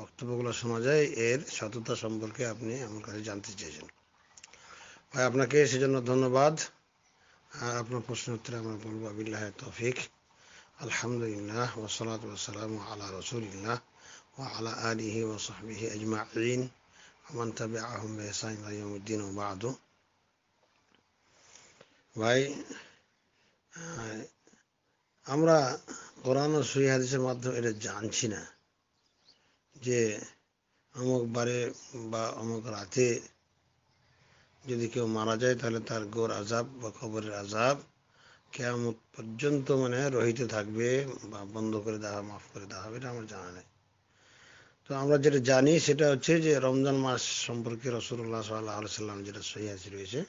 বক্তব্যগুলো শোনা যায় এর সততা সম্পর্কে আপনি আমার কাছে জানতে চেয়েছেন ভাই আপনাকে সেজন্য ধন্যবাদ আর আপনার প্রশ্ন উত্তরে আমরা বলবো আবিল্লাহ তফিক আলহামদুলিল্লাহ ওসলাত ওসালাম আলা রসুলিল্লাহ ও আলা আলিহি ও সাহবিহি আজমা আলিন আমান তাবে আহমদ সাইমুদ্দিন ওবাদ ভাই আমরা কোরআন ও সুই হাদিসের মাধ্যমে এটা জানছি না যে অমুক বারে বা অমুক রাতে যদি কেউ মারা যায় তাহলে তার গোর আজাব বা খবরের আজাব কেয়ামত পর্যন্ত মানে রহিতে থাকবে বা বন্ধ করে দেওয়া মাফ করে দেওয়া হবে এটা আমার জানা নেই তো আমরা যেটা জানি সেটা হচ্ছে যে রমজান মাস সম্পর্কে রসুল্লাহ সাল্লাহ সাল্লাম যেটা সহিয়াজ রয়েছে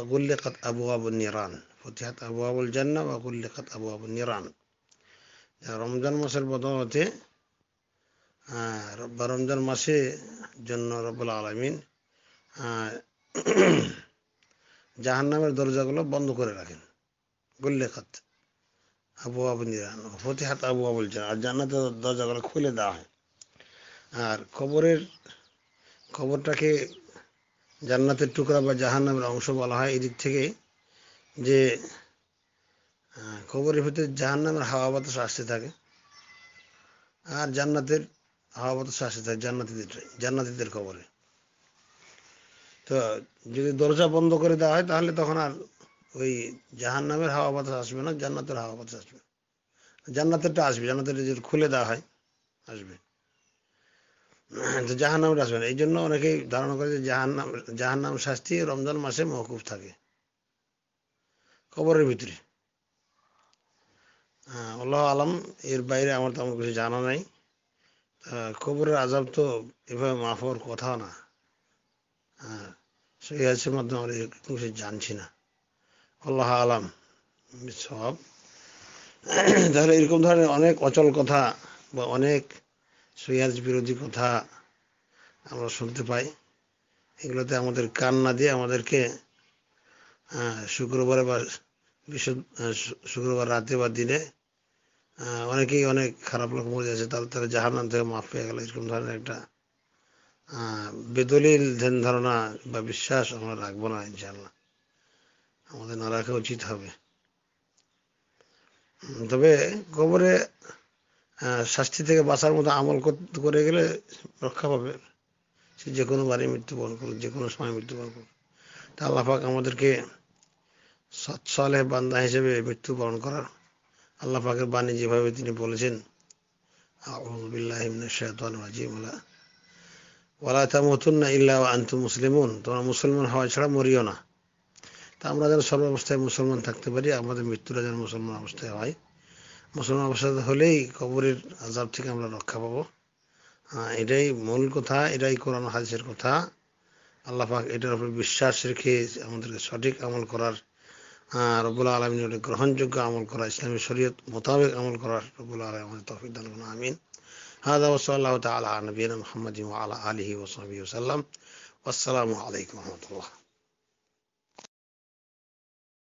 অগুল্লেখাত আবু আবু নিরান ফতিহাত আবু আবুল জান্না বা অগুল্লেখাত আবু আবু নিরান রমজান মাসের বদলতে হ্যাঁ, রব্বা রমজান মাসে জন্য রব্বুল আলমিন জাহান্নামের দরজাগুলো বন্ধ করে রাখেন খাত আবু আবু নিরান ফতিহাত আবু আর জান্নাতের দরজাগুলো খুলে দেওয়া হয় আর কবরের কবরটাকে জান্নাতের টুকরা বা জাহান্নামের অংশ বলা হয় এদিক থেকে যে কবরের ভিতরে জাহান্নামের হাওয়া বাতাস আসতে থাকে আর জান্নাতের আহাবত শ্বাসে যায় জান্নাতিদের জান্নাতিদের খবরে তো যদি দরজা বন্ধ করে দেওয়া হয় তাহলে তখন আর ওই জাহান নামের হাওয়া বাতাস আসবে না জান্নাতের হাওয়া বাতাস আসবে জান্নাতেরটা আসবে জান্নাতের যদি খুলে দেওয়া হয় আসবে তো জাহান নামের আসবে না এই জন্য অনেকেই ধারণা করে যে জাহান নাম জাহান নাম শাস্তি রমজান মাসে মহকুফ থাকে কবরের ভিতরে হ্যাঁ আল্লাহ আলম এর বাইরে আমার তেমন কিছু জানা নাই কবরের আজাব তো এভাবে মাফ হওয়ার কথা না হ্যাঁ সেই মাধ্যমে আমরা কিছু জানছি না আল্লাহ আলাম সব তাহলে এরকম ধরনের অনেক অচল কথা বা অনেক সৈয়াজ বিরোধী কথা আমরা শুনতে পাই এগুলোতে আমাদের কান না দিয়ে আমাদেরকে শুক্রবারে বা বিশ শুক্রবার রাতে বা দিনে অনেকেই অনেক খারাপ লোক মরে যাচ্ছে তারা তারা জাহান্নাম থেকে মাফ পেয়ে গেল এরকম ধরনের একটা বেদলিল ধ্যান ধারণা বা বিশ্বাস আমরা রাখবো না ইনশাল্লাহ আমাদের না রাখা উচিত হবে তবে কবরে শাস্তি থেকে বাঁচার মতো আমল করে গেলে রক্ষা পাবে সে যে কোনো বাড়ি মৃত্যুবরণ করুক যে কোনো সময় মৃত্যুবরণ করুক তা আল্লাহাক আমাদেরকে সৎসালে বান্দা হিসেবে মৃত্যুবরণ করার আল্লাহ পাকের বাণী যেভাবে তিনি বলেছেন ওলা তামতুন্না ইল্লা আন্তু মুসলিমুন তোমরা মুসলমান হওয়া ছাড়া মরিও না তা আমরা যেন সর্বাবস্থায় মুসলমান থাকতে পারি আমাদের মৃত্যুরা যেন মুসলমান অবস্থায় হয় মুসলমান অবস্থা হলেই কবরের আজাব থেকে আমরা রক্ষা পাবো এটাই মূল কথা এটাই কোরআন হাদিসের কথা আল্লাহ পাক এটার উপর বিশ্বাস রেখে আমাদেরকে সঠিক আমল করার রব্বুল আলমিনের গ্রহণযোগ্য আমল করা ইসলামী শরীয়ত মোতাবেক আমল করা রব্বুল আলমিন তৌফিক দান করুন আমিন هذا وصلى الله تعالى على نبينا محمد وعلى آله وصحبه وسلم والسلام عليكم ورحمة الله